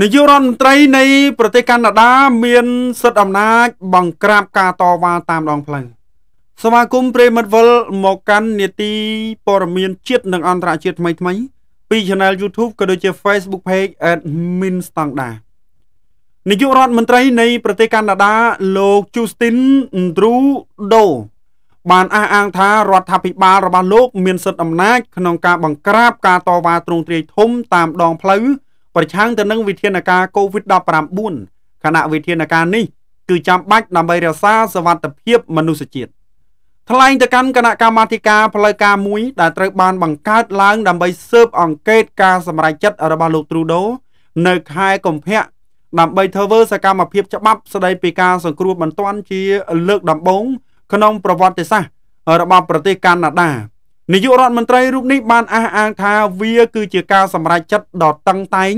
នាយករដ្ឋមន្ត្រីនៃប្រទេសកាណាដាមានសិទ្ធិអំណាចបង្ក្រាបការតវ៉ាតាមដងផ្លូវសមាគមព្រេមិតវលមកកាន់នេតិព័រមានជាតិនិងអន្តរជាតិថ្មីថ្មីពី Channel YouTube ក៏ដូចជា Facebook Page Admin Standard នាយករដ្ឋមន្ត្រីនៃប្រទេសកាណាដាលោក Justin Trudeau បានអះអាងថារដ្ឋាភិបាលរបស់លោកមានសិទ្ធិអំណាចក្នុងការបង្ក្រាបការតវ៉ាទ្រង់ទ្រាយធំតាមដងផ្លូវប្រឆាំងទៅនឹងវិធានការ COVID-19 ខណៈវិធានការនេះគឺចាំបាច់ដើម្បីរក្សាសវត្ថភាពមនុស្សជាតិថ្លែងទៅកាន់គណៈកម្មាធិការផ្លូវការមួយដែលត្រូវបានបង្កើតឡើងដើម្បីស៊ើបអង្កេតការសម្រេចចិត្តរបស់លោកទ្រូដូ នៅខែកុម្ភៈដើម្បីធ្វើសកម្មភាពច្បាប់ស្តីពីការសង្គ្រោះបន្ទាន់ជាលើកដំបូងក្នុងប្រវត្តិសាស្ត្ររបស់ប្រទេសកាណាដានាយករដ្ឋមន្ត្រីរូបនេះបានអះអាងថាវាគឺជាការសម្រេចចិត្តដ៏តឹងតែង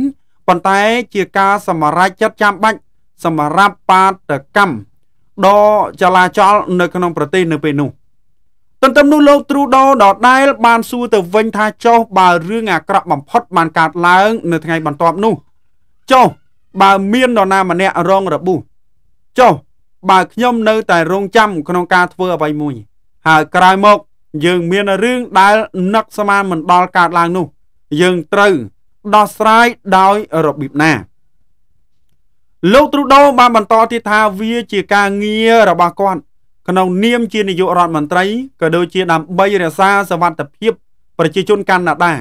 ប៉ុន្តែជាការសម្រេចចិត្តចាំបាច់សម្រាប់បាតកម្មដ៏ចលាចលនៅក្នុងប្រទេសនៅពេលនោះទន្ទឹមនោះលោកទ្រូដូដដែលបានសួរទៅវិញថាចុះបើរឿងអាក្រក់បំផុតបានកើតឡើងនៅថ្ងៃបន្ទាប់នោះចុះបើមាននរណាម្នាក់រងរបួសចុះបើខ្ញុំនៅតែរងចាំក្នុងការធ្វើអ្វីមួយហើយក្រោយមកយើងមានរឿងដែលនឹកស្មានមិនដល់កើតឡើងនោះ យើងត្រូវដោះស្រាយដោយរបៀបណា លោកទ្រូដូ បានបន្តទៀតថាវាជាការងាររបស់គាត់ក្នុង នាម ជានាយករដ្ឋមន្ត្រីក៏ដូចជាដើម្បីរក្សាសវត្ថិភាព ប្រជាជនកាណាដា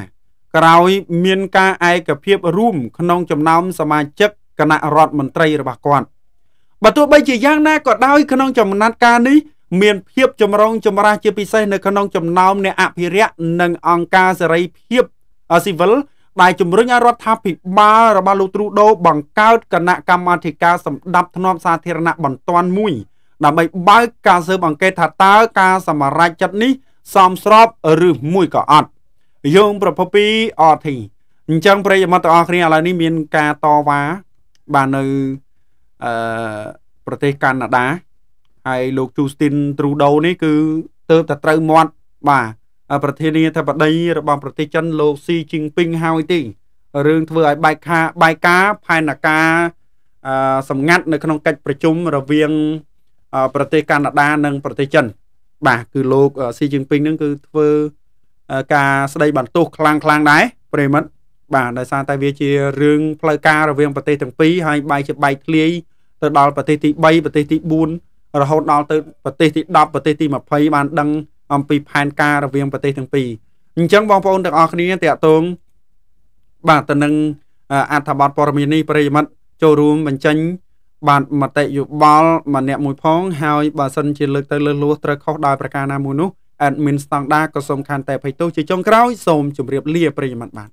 ក្រោយ មាន ការឯកភាពរួម ក្នុងចំណោមសមាជិកគណៈរដ្ឋមន្ត្រីរបស់គាត់បើទោះបីជាយ៉ាងណាក៏ដោយក្នុងចំណាត់ការនេះមានភាព ចម្រុងចម្រាស់ជាពិសេសនៅក្នុងចំណោមអ្នកអភិរក្សនិងអង្គការសេរីភាពស៊ីវិលដែលជំរុញឲ្យរដ្ឋាភិបាលរបស់លោកទ្រូដូបង្កើតគណៈកម្មាធិការសម្ដាប់ធ្នាប់សាធារណៈបន្ទាន់មួយ ដើម្បីបើកការស៊ើបអង្កេតថាតើការសម្រេចចិត្តនេះ សមស្របឬមួយក៏អត់យើងប្រភពពីអរធីអញ្ចឹងប្រិយមិត្តទាំងអស់គ្នាឥឡូវនេះមាន ការតវ៉ាបាទនៅអឺប្រទេសកាណាដាហើយលោក Justin Trudeau នេះគឺទៅតែត្រូវមាត់បាទប្រធានាធិបតីរបស់ប្រទេសចិនលោក Xi Jinping ហើយទីរឿងធ្វើឲ្យបែកខាបែកការផែនការសម្ងាត់នៅក្នុងកិច្ចប្រជុំរវាងប្រទេសកាណាដានិង ប្រទេសចិន បាទគឺលោកស៊ីជីងពីងនឹងគឺធ្វើការស្ដីបន្ទោសខ្លាំងខ្លាំងដែរប្រិមិត្តបាទដោយសារតែវាជារឿងផ្លូវការរវាងប្រទេសទាំងពីរហើយបែកជាបែកធ្លាយទៅដល់ប្រទេសទី3ប្រទេសទី4រហូតដល់ទៅប្រទេសទី10ប្រទេសទី20បានដឹងអំពីផែនការរវាងប្រទេសទាំងពីរអញ្ចឹងបងប្អូនទាំងអស់គ្នាតកតងបាទទៅនឹងអត្ថបទព័ត៌មាននេះប្រិយមិត្តចូលរួមបញ្ចេញ បាទមតិយោបល់ម្នាក់មួយផងហើយបើសិនជាលើកទៅលើសលួសត្រូវខុសដោយប្រការណាមួយនោះ admin ស្តង់ដាក៏សូមខានតែភ័យទោសជាចុងក្រោយសូមជម្រាបលាប្រិយមិត្តបាទ